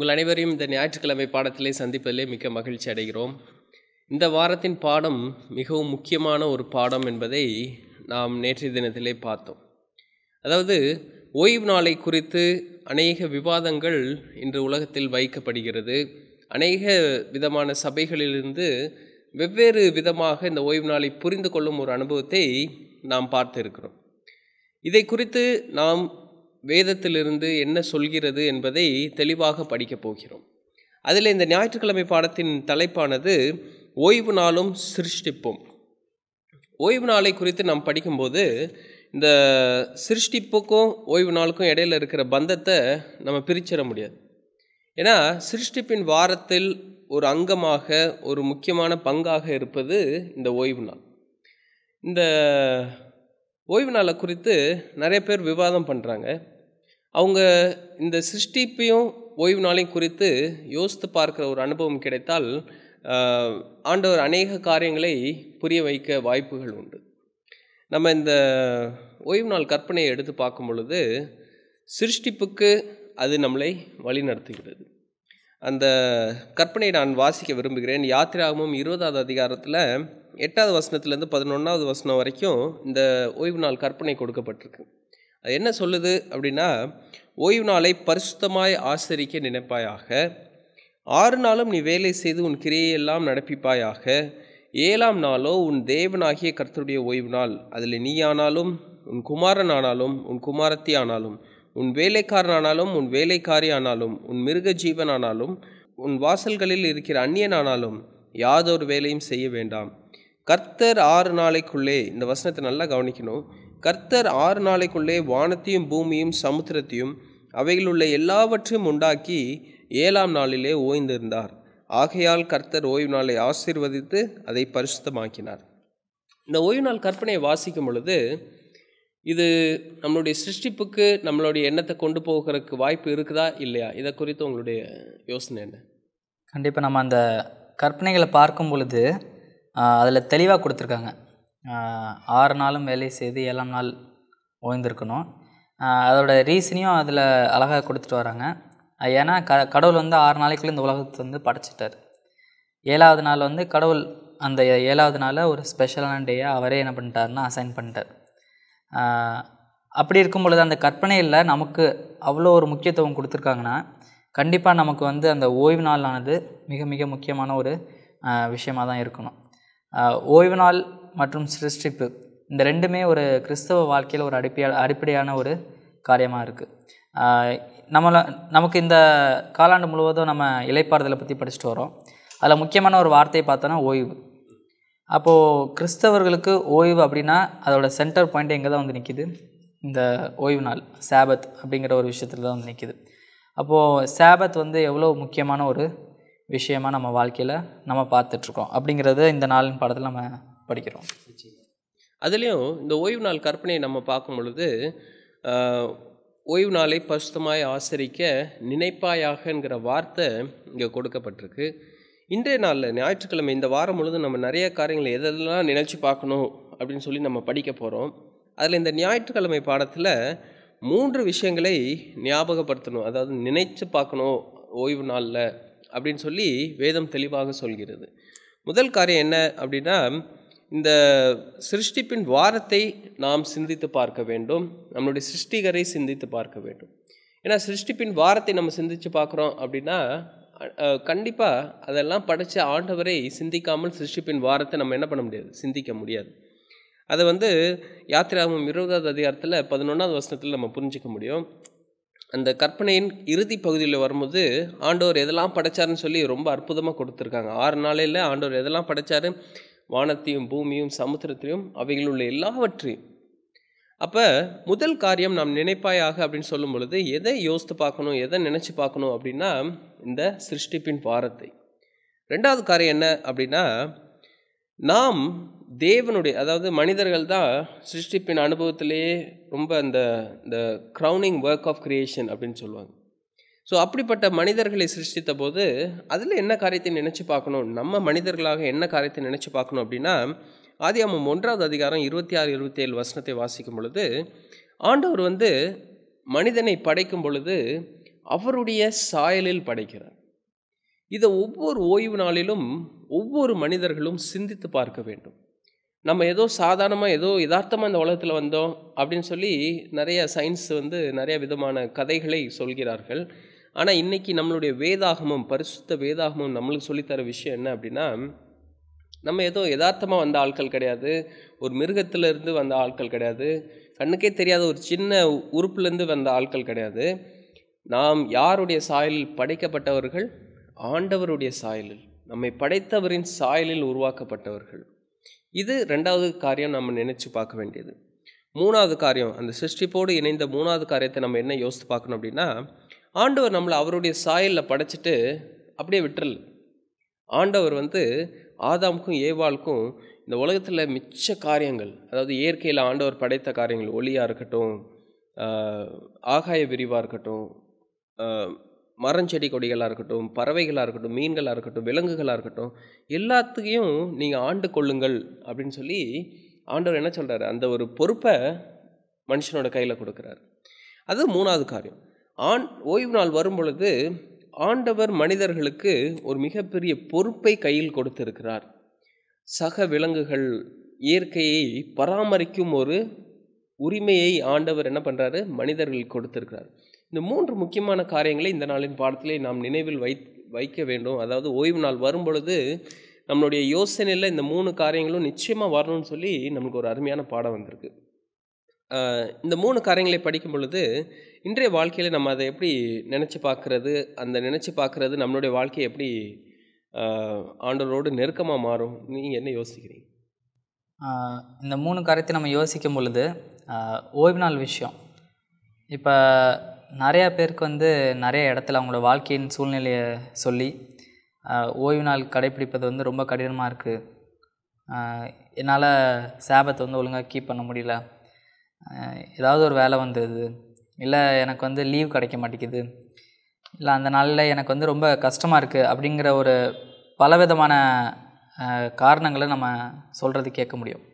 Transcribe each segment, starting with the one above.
உங்கள் அனைவரையும் இந்த ஞாயிற்றுக்கிழமை பாடத்திலே சந்திப்பதிலே மிக்க மகிழ்ச்சி அடைகிறோம் இந்த வாரத்தின் பாடம் மிகவும் முக்கியமான ஒரு பாடம் என்பதை நாம் நேற்றைய தினத்திலே பார்த்தோம் அதாவது ஓய்வு நாளை குறித்து அநேக விவாதங்கள் இன்று உலகத்தில் வைக்கப்படுகிறது அநேக விதமான சபைகளிலிருந்து வெவ்வேறு விதமாக இந்த ஓய்வு நாளை புரிந்து கொள்ளும் ஒரு அனுபவத்தை நாம் பார்த்திருக்கிறோம் இதை குறித்து நாம் வேதத்திலிருந்து என்ன சொல்கிறது என்பதை தெளிவாக படிக்கப் போகிறோம் அதில் இந்த ஞாயிற்றுக்கிழமை பாடத்தின் தலைப்பானது ஓய்வு நாளும் சிருஷ்டிப்பும் ஓய்வு நாளை குறித்து நாம் படிக்கும்போது இந்த சிருஷ்டிப்புக்கும் ஓய்வு நாளுக்கும் இடையில் இருக்கிற பந்தத்தை நம்ம பிரிச்சிட முடியாது ஏன்னா சிருஷ்டிப்பின் வாரத்தில் ஒரு அங்கமாக ஒரு முக்கியமான பங்காக இருப்பது இந்த ஓய்வு நாள் இந்த ஓய்வு நாளை குறித்து நிறைய பேர் விவாதம் பண்ணுறாங்க அவங்க இந்த சிருஷ்டிப்பையும் ஓய்வு நாளையும் குறித்து யோசித்து பார்க்குற ஒரு அனுபவம் கிடைத்தால் ஆண்டவர் அநேக காரியங்களை புரிய வைக்க வாய்ப்புகள் உண்டு நம்ம இந்த ஓய்வு நாள் கற்பனையை எடுத்து பார்க்கும் பொழுது சிருஷ்டிப்புக்கு அது நம்மளை வழி நடத்துகிறது அந்த கற்பனையை நான் வாசிக்க விரும்புகிறேன் யாத்திராகமும் இருபதாவது அதிகாரத்தில் எட்டாவது வசனத்துலேருந்து பதினொன்றாவது வசனம் வரைக்கும் இந்த ஓய்வு நாள் கற்பனை கொடுக்கப்பட்டிருக்கு அது என்ன சொல்லுது அப்படின்னா ஓய்வு நாளை பரிசுத்தமாய் ஆசரிக்க நினைப்பாயாக ஆறு நாளும் நீ வேலை செய்து உன் கிரியையெல்லாம் நடப்பிப்பாயாக ஏழாம் நாளோ உன் தேவனாகிய கர்த்தருடைய ஓய்வு நாள் அதில் நீ ஆனாலும் உன் குமாரன் ஆனாலும் உன் குமாரத்தி ஆனாலும் உன் வேலைக்காரனானாலும் உன் வேலைக்காரி ஆனாலும் உன் மிருக ஜீவனானாலும் உன் வாசல்களில் இருக்கிற அந்நியனானாலும் யாதொரு வேலையும் செய்ய வேண்டாம் கர்த்தர் ஆறு நாளைக்குள்ளே இந்த வசனத்தை நல்லா கவனிக்கணும் கர்த்தர் ஆறு நாளைக்குள்ளே வானத்தையும் பூமியும் சமுத்திரத்தையும் அவைகளுள்ள எல்லாவற்றையும் உண்டாக்கி ஏழாம் நாளிலே ஓய்ந்திருந்தார் ஆகையால் கர்த்தர் ஓய்வு நாளை ஆசீர்வதித்து அதை பரிசுத்தமாக்கினார் இந்த ஓய்வு நாள் கற்பனையை வாசிக்கும் பொழுது இது நம்மளுடைய சிருஷ்டிப்புக்கு நம்மளுடைய எண்ணத்தை கொண்டு போகிறதுக்கு வாய்ப்பு இருக்குதா இல்லையா இதை குறித்து உங்களுடைய யோசனை என்ன கண்டிப்பாக நம்ம அந்த கற்பனைகளை பார்க்கும் பொழுது அதில் தெளிவாக கொடுத்துருக்காங்க ஆறு நாளும் வேலை செய்து ஏழாம் நாள் ஓய்ந்திருக்கணும் அதோட ரீசனையும் அதில் அழகாக கொடுத்துட்டு வராங்க ஏன்னா க கடவுள் வந்து ஆறு நாளைக்குள்ளே இந்த உலகத்தை வந்து படைச்சிட்டார் ஏழாவது நாள் வந்து கடவுள் அந்த ஏழாவது நாளில் ஒரு ஸ்பெஷலான டேயாக அவரே என்ன பண்ணிட்டாருன்னா அசைன் பண்ணிட்டார் அப்படி இருக்கும் பொழுது அந்த கற்பனையில் நமக்கு அவ்வளோ ஒரு முக்கியத்துவம் கொடுத்துருக்காங்கன்னா கண்டிப்பாக நமக்கு வந்து அந்த ஓய்வு நாளானது மிக மிக முக்கியமான ஒரு விஷயமாக தான் இருக்கணும் ஓய்வு நாள் மற்றும் சிருஷ்டிப்பு இந்த ரெண்டுமே ஒரு கிறிஸ்தவ வாழ்க்கையில் ஒரு அடிப்படையா அடிப்படையான ஒரு காரியமாக இருக்குது நம்மளை நமக்கு இந்த காலாண்டு முழுவதும் நம்ம இலைப்பாறுதலை பற்றி படிச்சுட்டு வரோம் அதில் முக்கியமான ஒரு வார்த்தையை பார்த்தோன்னா ஓய்வு அப்போது கிறிஸ்தவர்களுக்கு ஓய்வு அப்படின்னா அதோடய சென்டர் பாயிண்ட் எங்கே தான் வந்து நிற்கிது இந்த ஓய்வு நாள் சேபத் அப்படிங்கிற ஒரு விஷயத்தில் தான் வந்து நிற்கிது அப்போது சேபத் வந்து எவ்வளோ முக்கியமான ஒரு விஷயமாக நம்ம வாழ்க்கையில் நம்ம பார்த்துட்ருக்கோம் அப்படிங்கிறது இந்த நாளின் படத்தில் நம்ம படிக்கிறோம் அதுலேயும் இந்த ஓய்வு நாள் கற்பனையை நம்ம பார்க்கும் பொழுது ஓய்வு நாளை பசுத்தமாய் ஆசரிக்க நினைப்பாயாகங்கிற வார்த்தை இங்கே கொடுக்கப்பட்டிருக்கு இன்றைய நாளில் ஞாயிற்றுக்கிழமை இந்த வாரம் முழுதும் நம்ம நிறைய காரியங்களை எதெல்லாம் நினச்சி பார்க்கணும் அப்படின்னு சொல்லி நம்ம படிக்க போகிறோம் அதில் இந்த ஞாயிற்றுக்கிழமை பாடத்தில் மூன்று விஷயங்களை ஞாபகப்படுத்தணும் அதாவது நினைச்சு பார்க்கணும் ஓய்வு நாளில் அப்படின்னு சொல்லி வேதம் தெளிவாக சொல்கிறது முதல் காரியம் என்ன அப்படின்னா இந்த சிருஷ்டிப்பின் வாரத்தை நாம் சிந்தித்து பார்க்க வேண்டும் நம்மளுடைய சிருஷ்டிகரை சிந்தித்து பார்க்க வேண்டும் ஏன்னா சிருஷ்டிப்பின் வாரத்தை நம்ம சிந்தித்து பார்க்குறோம் அப்படின்னா கண்டிப்பாக அதெல்லாம் படித்த ஆண்டவரை சிந்திக்காமல் சிருஷ்டிப்பின் வாரத்தை நம்ம என்ன பண்ண முடியாது சிந்திக்க முடியாது அதை வந்து யாத்திராமம் இருபதாவது அதிகாரத்தில் பதினொன்றாவது வசனத்தில் நம்ம புரிஞ்சிக்க முடியும் அந்த கற்பனையின் இறுதி பகுதியில் வரும்போது ஆண்டவர் எதெல்லாம் படைச்சாருன்னு சொல்லி ரொம்ப அற்புதமாக கொடுத்துருக்காங்க ஆறு நாளையில் ஆண்டவர் எதெல்லாம் படைச்சாரு வானத்தையும் பூமியும் சமுத்திரத்தையும் அவைகள் உள்ள எல்லாவற்றையும் அப்போ முதல் காரியம் நாம் நினைப்பாயாக அப்படின்னு சொல்லும் பொழுது எதை யோசித்து பார்க்கணும் எதை நினச்சி பார்க்கணும் அப்படின்னா இந்த சிருஷ்டிப்பின் வாரத்தை ரெண்டாவது காரியம் என்ன அப்படின்னா நாம் தேவனுடைய அதாவது மனிதர்கள் தான் சிருஷ்டிப்பின் அனுபவத்திலேயே ரொம்ப அந்த இந்த க்ரௌனிங் ஒர்க் ஆஃப் கிரியேஷன் அப்படின்னு சொல்லுவாங்க ஸோ அப்படிப்பட்ட மனிதர்களை சிருஷ்டித்த போது அதில் என்ன காரியத்தை நினச்சி பார்க்கணும் நம்ம மனிதர்களாக என்ன காரியத்தை நினச்சி பார்க்கணும் அப்படின்னா ஆதி அம்மம் ஒன்றாவது அதிகாரம் இருபத்தி ஆறு இருபத்தி ஏழு வசனத்தை வாசிக்கும் பொழுது ஆண்டவர் வந்து மனிதனை படைக்கும் பொழுது அவருடைய சாயலில் படைக்கிறார் இதை ஒவ்வொரு ஓய்வு நாளிலும் ஒவ்வொரு மனிதர்களும் சிந்தித்து பார்க்க வேண்டும் நம்ம ஏதோ சாதாரணமாக ஏதோ யதார்த்தமாக இந்த உலகத்தில் வந்தோம் அப்படின்னு சொல்லி நிறைய சயின்ஸ் வந்து நிறைய விதமான கதைகளை சொல்கிறார்கள் ஆனால் இன்றைக்கி நம்மளுடைய வேதாகமம் பரிசுத்த வேதாகமம் நம்மளுக்கு சொல்லித்தர விஷயம் என்ன அப்படின்னா நம்ம ஏதோ யதார்த்தமாக வந்த ஆட்கள் கிடையாது ஒரு மிருகத்திலேருந்து வந்த ஆட்கள் கிடையாது கண்ணுக்கே தெரியாத ஒரு சின்ன உறுப்புலேருந்து வந்த ஆட்கள் கிடையாது நாம் யாருடைய சாயலில் படைக்கப்பட்டவர்கள் ஆண்டவருடைய சாயலில் நம்மை படைத்தவரின் சாயலில் உருவாக்கப்பட்டவர்கள் இது ரெண்டாவது காரியம் நம்ம நினச்சி பார்க்க வேண்டியது மூணாவது காரியம் அந்த சிருஷ்டிப்போடு இணைந்த மூணாவது காரியத்தை நம்ம என்ன யோசித்து பார்க்கணும் அப்படின்னா ஆண்டவர் நம்மளை அவருடைய சாயலில் படைச்சிட்டு அப்படியே விட்டுறல ஆண்டவர் வந்து ஆதாமுக்கும் ஏவாளுக்கும் இந்த உலகத்தில் மிச்ச காரியங்கள் அதாவது இயற்கையில் ஆண்டவர் படைத்த காரியங்கள் ஒளியாக இருக்கட்டும் ஆகாய விரிவாக இருக்கட்டும் மரம் செடி கொடிகளாக இருக்கட்டும் பறவைகளாக இருக்கட்டும் மீன்களாக இருக்கட்டும் விலங்குகளாக இருக்கட்டும் எல்லாத்துக்கையும் நீங்கள் ஆண்டு கொள்ளுங்கள் அப்படின்னு சொல்லி ஆண்டவர் என்ன சொல்கிறாரு அந்த ஒரு பொறுப்பை மனுஷனோட கையில் கொடுக்குறாரு அது மூணாவது காரியம் ஆண் ஓய்வு நாள் வரும்பொழுது ஆண்டவர் மனிதர்களுக்கு ஒரு மிகப்பெரிய பொறுப்பை கையில் கொடுத்திருக்கிறார் சக விலங்குகள் இயற்கையை பராமரிக்கும் ஒரு உரிமையை ஆண்டவர் என்ன பண்ணுறாரு மனிதர்கள் கொடுத்திருக்கிறார் இந்த மூன்று முக்கியமான காரியங்களை இந்த நாளின் பாடத்திலே நாம் நினைவில் வை வைக்க வேண்டும் அதாவது ஓய்வு நாள் வரும் பொழுது நம்மளுடைய யோசனையில் இந்த மூணு காரியங்களும் நிச்சயமாக வரணும்னு சொல்லி நமக்கு ஒரு அருமையான பாடம் வந்திருக்கு இந்த மூணு காரியங்களை படிக்கும் பொழுது இன்றைய வாழ்க்கையில் நம்ம அதை எப்படி நினச்சி பார்க்குறது அந்த நினச்சி பார்க்குறது நம்மளுடைய வாழ்க்கையை எப்படி ஆண்டோரோடு நெருக்கமாக மாறும் நீங்கள் என்ன யோசிக்கிறீங்க இந்த மூணு காரியத்தை நம்ம யோசிக்கும் பொழுது ஓய்வு நாள் விஷயம் இப்போ நிறையா பேருக்கு வந்து நிறைய இடத்துல அவங்களோட வாழ்க்கையின் சூழ்நிலையை சொல்லி ஓய்வு நாள் கடைப்பிடிப்பது வந்து ரொம்ப கடினமாக இருக்குது என்னால் சேபத்தை வந்து ஒழுங்காக கீப் பண்ண முடியல ஏதாவது ஒரு வேலை வந்துடுது இல்லை எனக்கு வந்து லீவ் கிடைக்க மாட்டேங்குது இல்லை அந்த நாளில் எனக்கு வந்து ரொம்ப கஷ்டமாக இருக்குது அப்படிங்கிற ஒரு பலவிதமான காரணங்களை நம்ம சொல்கிறது கேட்க முடியும்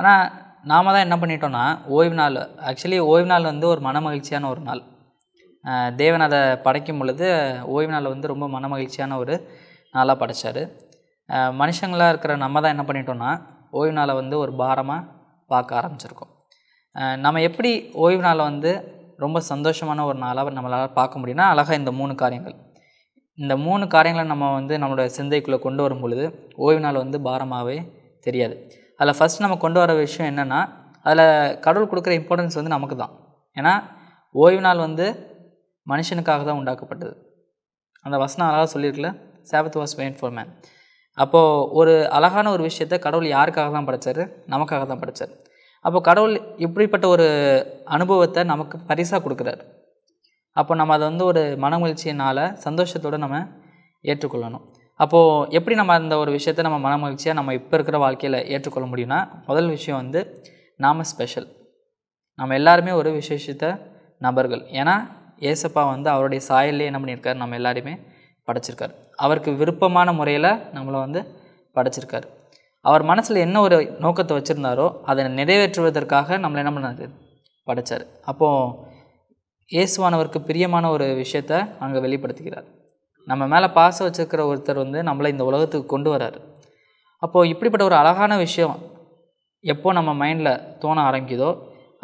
ஆனால் நாம் தான் என்ன பண்ணிட்டோம்னா ஓய்வு நாள் ஆக்சுவலி ஓய்வு நாள் வந்து ஒரு மன மகிழ்ச்சியான ஒரு நாள் தேவன் அதை படைக்கும் பொழுது ஓய்வு நாள் வந்து ரொம்ப மன மகிழ்ச்சியான ஒரு நாளாக படைத்தார் மனுஷங்களாக இருக்கிற நம்ம தான் என்ன பண்ணிட்டோம்னா ஓய்வு நாளை வந்து ஒரு பாரமாக பார்க்க ஆரம்பிச்சிருக்கோம் நம்ம எப்படி ஓய்வு நாளை வந்து ரொம்ப சந்தோஷமான ஒரு நாளாக நம்மளால் பார்க்க முடியும்னா அழகாக இந்த மூணு காரியங்கள் இந்த மூணு காரியங்களை நம்ம வந்து நம்மளோட சிந்தைக்குள்ளே கொண்டு வரும் பொழுது ஓய்வு நாள் வந்து பாரமாகவே தெரியாது அதில் ஃபஸ்ட் நம்ம கொண்டு வர விஷயம் என்னென்னா அதில் கடவுள் கொடுக்குற இம்பார்ட்டன்ஸ் வந்து நமக்கு தான் ஏன்னா ஓய்வு நாள் வந்து மனுஷனுக்காக தான் உண்டாக்கப்பட்டது அந்த வசனம் அழகாக சொல்லியிருக்கல Sabbath was vain for man அப்போது ஒரு அழகான ஒரு விஷயத்தை கடவுள் யாருக்காக தான் படைத்தார் நமக்காக தான் படைத்தார் அப்போ கடவுள் இப்படிப்பட்ட ஒரு அனுபவத்தை நமக்கு பரிசாக கொடுக்குறாரு அப்போ நம்ம அதை வந்து ஒரு மனமகிழ்ச்சியினால் சந்தோஷத்தோடு நம்ம ஏற்றுக்கொள்ளணும் அப்போது எப்படி நம்ம அந்த ஒரு விஷயத்தை நம்ம மனமகிழ்ச்சியாக நம்ம இப்போ இருக்கிற வாழ்க்கையில் ஏற்றுக்கொள்ள முடியும்னா முதல் விஷயம் வந்து நாம் ஸ்பெஷல் நம்ம எல்லாருமே ஒரு விசேஷித்த நபர்கள் ஏன்னா ஏசப்பா வந்து அவருடைய சாயல்லே என்ன பண்ணியிருக்காரு நம்ம எல்லாருமே படைச்சிருக்கார் அவருக்கு விருப்பமான முறையில் நம்மளை வந்து படைச்சிருக்கார் அவர் மனசில் என்ன ஒரு நோக்கத்தை வச்சுருந்தாரோ அதை நிறைவேற்றுவதற்காக நம்மளை என்ன பண்ணார் படைத்தார் அப்போது இயேசுவானவருக்கு பிரியமான ஒரு விஷயத்த அங்கே வெளிப்படுத்துகிறார் நம்ம மேலே பாசம் வச்சுருக்கிற ஒருத்தர் வந்து நம்மளை இந்த உலகத்துக்கு கொண்டு வரார் அப்போது இப்படிப்பட்ட ஒரு அழகான விஷயம் எப்போ நம்ம மைண்டில் தோண ஆரம்பிக்குதோ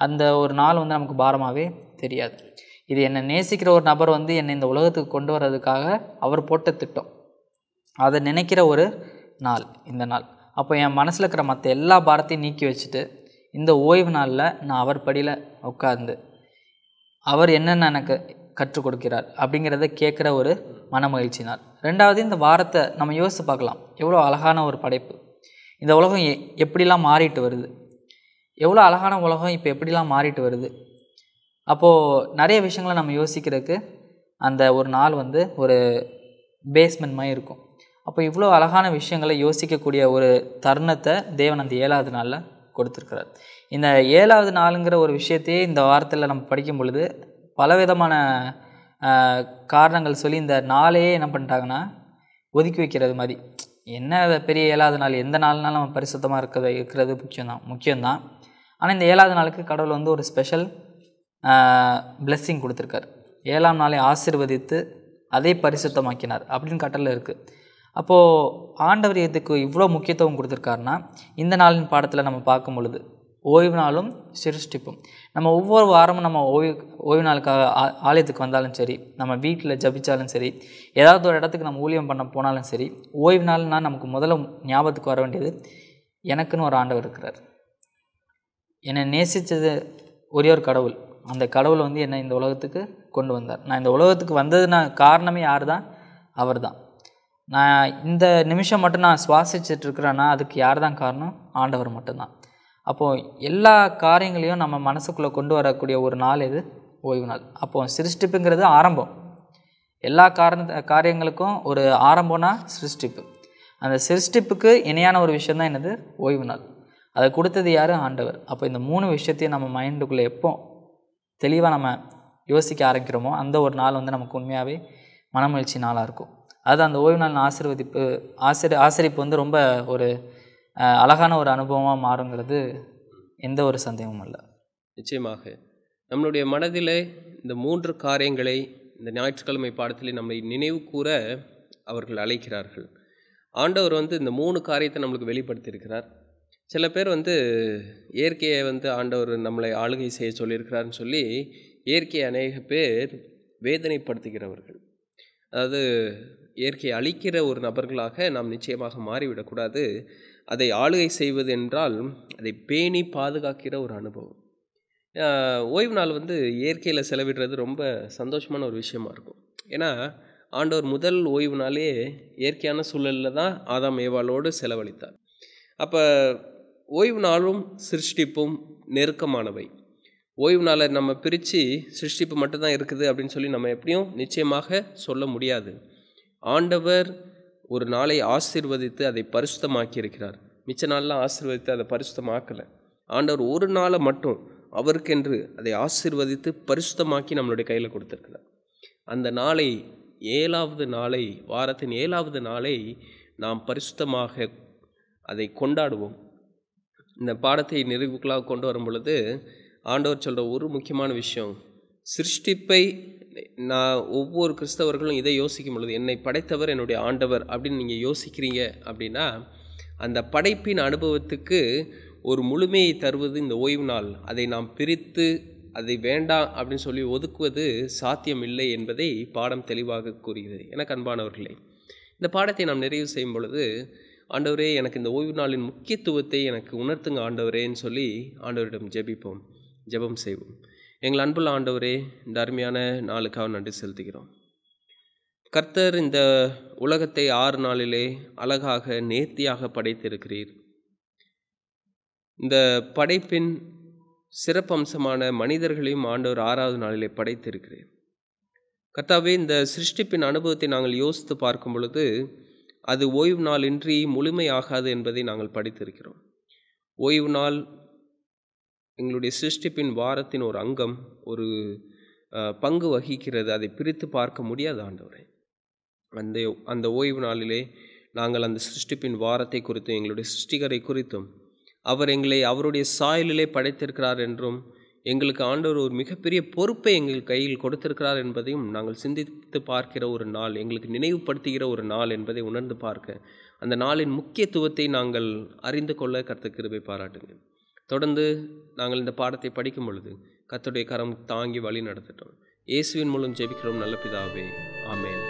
அந்த ஒரு நாள் வந்து நமக்கு பாரமாகவே தெரியாது இது என்னை நேசிக்கிற ஒரு நபர் வந்து என்னை இந்த உலகத்துக்கு கொண்டு வர்றதுக்காக அவர் போட்ட திட்டம் அதை நினைக்கிற ஒரு நாள் இந்த நாள் அப்போ என் மனசில் இருக்கிற மற்ற எல்லா பாரத்தையும் நீக்கி வச்சுட்டு இந்த ஓய்வு நாளில் நான் அவர் படியில் உட்கார்ந்து அவர் என்னென்ன எனக்கு கற்றுக் கொடுக்கிறார் அப்படிங்கிறத கேட்குற ஒரு மன மகிழ்ச்சி நாள் ரெண்டாவது இந்த வாரத்தை நம்ம யோசித்து பார்க்கலாம் எவ்வளோ அழகான ஒரு படைப்பு இந்த உலகம் எ எப்படிலாம் மாறிட்டு வருது எவ்வளோ அழகான உலகம் இப்போ எப்படிலாம் மாறிட்டு வருது அப்போது நிறைய விஷயங்களை நம்ம யோசிக்கிறதுக்கு அந்த ஒரு நாள் வந்து ஒரு பேஸ்மெண்ட் மாதிரி இருக்கும் அப்போ இவ்வளோ அழகான விஷயங்களை யோசிக்கக்கூடிய ஒரு தருணத்தை தேவன் அந்த ஏழாவது நாளில் கொடுத்துருக்கிறார் இந்த ஏழாவது நாளுங்கிற ஒரு விஷயத்தையே இந்த வாரத்தில் நம்ம படிக்கும் பொழுது பலவிதமான காரணங்கள் சொல்லி இந்த நாளையே என்ன பண்ணிட்டாங்கன்னா ஒதுக்கி வைக்கிறது மாதிரி என்ன பெரிய ஏழாவது நாள் எந்த நாள்னாலும் நம்ம பரிசுத்தமாக இருக்கிறது இருக்கிறது முக்கியம்தான் முக்கியம்தான் ஆனால் இந்த ஏழாவது நாளுக்கு கடவுள் வந்து ஒரு ஸ்பெஷல் பிளெஸ்ஸிங் கொடுத்துருக்கார் ஏழாம் நாளை ஆசிர்வதித்து அதை பரிசுத்தமாக்கினார் அப்படின்னு கட்டளை இருக்குது அப்போது ஆண்டவர் எதுக்கு இவ்வளோ முக்கியத்துவம் கொடுத்துருக்காருன்னா இந்த நாளின் பாடத்தில் நம்ம பார்க்கும் பொழுது ஓய்வு நாளும் சிருஷ்டிப்பும் நம்ம ஒவ்வொரு வாரமும் நம்ம ஓய்வு ஓய்வு நாளுக்காக ஆலயத்துக்கு வந்தாலும் சரி நம்ம வீட்டில் ஜபித்தாலும் சரி ஏதாவது ஒரு இடத்துக்கு நம்ம ஊழியம் பண்ண போனாலும் சரி ஓய்வு நாள்னால் நமக்கு முதல்ல ஞாபகத்துக்கு வர வேண்டியது எனக்குன்னு ஒரு ஆண்டவர் இருக்கிறார் என்னை நேசித்தது ஒரே ஒரு கடவுள் அந்த கடவுள் வந்து என்னை இந்த உலகத்துக்கு கொண்டு வந்தார் நான் இந்த உலகத்துக்கு வந்ததுனா காரணமே யார் தான் அவர் தான் நான் இந்த நிமிஷம் மட்டும் நான் சுவாசிச்சுட்டு இருக்கிறேன்னா அதுக்கு யார் தான் காரணம் ஆண்டவர் மட்டும்தான் அப்போது எல்லா காரியங்களையும் நம்ம மனசுக்குள்ளே கொண்டு வரக்கூடிய ஒரு நாள் இது ஓய்வு நாள் அப்போது சிருஷ்டிப்புங்கிறது ஆரம்பம் எல்லா காரண காரியங்களுக்கும் ஒரு ஆரம்பம்னா சிருஷ்டிப்பு அந்த சிருஷ்டிப்புக்கு இணையான ஒரு விஷயம் தான் என்னது ஓய்வு நாள் அதை கொடுத்தது யார் ஆண்டவர் அப்போ இந்த மூணு விஷயத்தையும் நம்ம மைண்டுக்குள்ளே எப்போ தெளிவாக நம்ம யோசிக்க ஆரம்பிக்கிறோமோ அந்த ஒரு நாள் வந்து நமக்கு உண்மையாகவே மனமகிழ்ச்சி நாளாக இருக்கும் அது அந்த ஓய்வு நாள் ஆசிர்வதிப்பு ஆசிரி ஆசிரிப்பு வந்து ரொம்ப ஒரு அழகான ஒரு அனுபவமாக மாறுங்கிறது எந்த ஒரு சந்தேகமும் இல்லை நிச்சயமாக நம்மளுடைய மனதில் இந்த மூன்று காரியங்களை இந்த ஞாயிற்றுக்கிழமை பாடத்தில் நம்மை நினைவு கூற அவர்கள் அழைக்கிறார்கள் ஆண்டவர் வந்து இந்த மூணு காரியத்தை நம்மளுக்கு வெளிப்படுத்தியிருக்கிறார் சில பேர் வந்து இயற்கையை வந்து ஆண்டவர் நம்மளை ஆளுகை செய்ய சொல்லியிருக்கிறாருன்னு சொல்லி இயற்கையை அநேக பேர் வேதனைப்படுத்துகிறவர்கள் அதாவது இயற்கையை அழிக்கிற ஒரு நபர்களாக நாம் நிச்சயமாக மாறிவிடக்கூடாது அதை ஆளுகை செய்வது என்றால் அதை பேணி பாதுகாக்கிற ஒரு அனுபவம் ஓய்வு நாள் வந்து இயற்கையில் செலவிடுறது ரொம்ப சந்தோஷமான ஒரு விஷயமா இருக்கும் ஏன்னா ஆண்டவர் முதல் ஓய்வு நாளே இயற்கையான சூழலில் தான் ஆதாம் ஏவாளோடு செலவழித்தார் அப்போ ஓய்வு நாளும் சிருஷ்டிப்பும் நெருக்கமானவை ஓய்வு நாளை நம்ம பிரித்து சிருஷ்டிப்பு மட்டும்தான் இருக்குது அப்படின்னு சொல்லி நம்ம எப்படியும் நிச்சயமாக சொல்ல முடியாது ஆண்டவர் ஒரு நாளை ஆசிர்வதித்து அதை பரிசுத்தமாக்கியிருக்கிறார் மிச்ச நாளெலாம் ஆசிர்வதித்து அதை பரிசுத்தமாக்கலை ஆண்டவர் ஒரு நாளை மட்டும் அவருக்கென்று அதை ஆசிர்வதித்து பரிசுத்தமாக்கி நம்மளுடைய கையில் கொடுத்துருக்கிறார் அந்த நாளை ஏழாவது நாளை வாரத்தின் ஏழாவது நாளை நாம் பரிசுத்தமாக அதை கொண்டாடுவோம் இந்த பாடத்தை நிறைவுக்களாக கொண்டு வரும் பொழுது ஆண்டவர் சொல்கிற ஒரு முக்கியமான விஷயம் சிருஷ்டிப்பை நான் ஒவ்வொரு கிறிஸ்தவர்களும் இதை யோசிக்கும் பொழுது என்னை படைத்தவர் என்னுடைய ஆண்டவர் அப்படின்னு நீங்கள் யோசிக்கிறீங்க அப்படின்னா அந்த படைப்பின் அனுபவத்துக்கு ஒரு முழுமையை தருவது இந்த ஓய்வு நாள் அதை நாம் பிரித்து அதை வேண்டாம் அப்படின்னு சொல்லி ஒதுக்குவது சாத்தியம் இல்லை என்பதை பாடம் தெளிவாக கூறுகிறது எனக்கு கண்பானவர்களே இந்த பாடத்தை நாம் நிறைவு செய்யும் பொழுது ஆண்டவரே எனக்கு இந்த ஓய்வு நாளின் முக்கியத்துவத்தை எனக்கு உணர்த்துங்க ஆண்டவரேன்னு சொல்லி ஆண்டவரிடம் ஜெபிப்போம் ஜெபம் செய்வோம் எங்கள் அன்புள்ள ஆண்டவரே இந்த அருமையான நாளுக்காக நன்றி செலுத்துகிறோம் கர்த்தர் இந்த உலகத்தை ஆறு நாளிலே அழகாக நேர்த்தியாக படைத்திருக்கிறீர் இந்த படைப்பின் சிறப்பம்சமான மனிதர்களையும் ஆண்டவர் ஆறாவது நாளிலே படைத்திருக்கிறீர் கர்த்தாவே இந்த சிருஷ்டிப்பின் அனுபவத்தை நாங்கள் யோசித்து பார்க்கும் பொழுது அது ஓய்வு நாள் இன்றி முழுமையாகாது என்பதை நாங்கள் படித்திருக்கிறோம் ஓய்வு நாள் எங்களுடைய சிருஷ்டிப்பின் வாரத்தின் ஒரு அங்கம் ஒரு பங்கு வகிக்கிறது அதை பிரித்து பார்க்க முடியாது ஆண்டவரே அந்த அந்த ஓய்வு நாளிலே நாங்கள் அந்த சிருஷ்டிப்பின் வாரத்தை குறித்தும் எங்களுடைய சிருஷ்டிகரை குறித்தும் அவர் எங்களை அவருடைய சாயலிலே படைத்திருக்கிறார் என்றும் எங்களுக்கு ஆண்டவர் ஒரு மிகப்பெரிய பொறுப்பை எங்கள் கையில் கொடுத்திருக்கிறார் என்பதையும் நாங்கள் சிந்தித்து பார்க்கிற ஒரு நாள் எங்களுக்கு நினைவுபடுத்துகிற ஒரு நாள் என்பதை உணர்ந்து பார்க்க அந்த நாளின் முக்கியத்துவத்தை நாங்கள் அறிந்து கொள்ள கருத்து கிருபை தொடர்ந்து நாங்கள் இந்த பாடத்தை படிக்கும் பொழுது கத்துடைய கரம் தாங்கி வழி நடத்தட்டும் இயேசுவின் மூலம் ஜெபிக்கிறோம் நல்ல பிதாவே ஆமேன்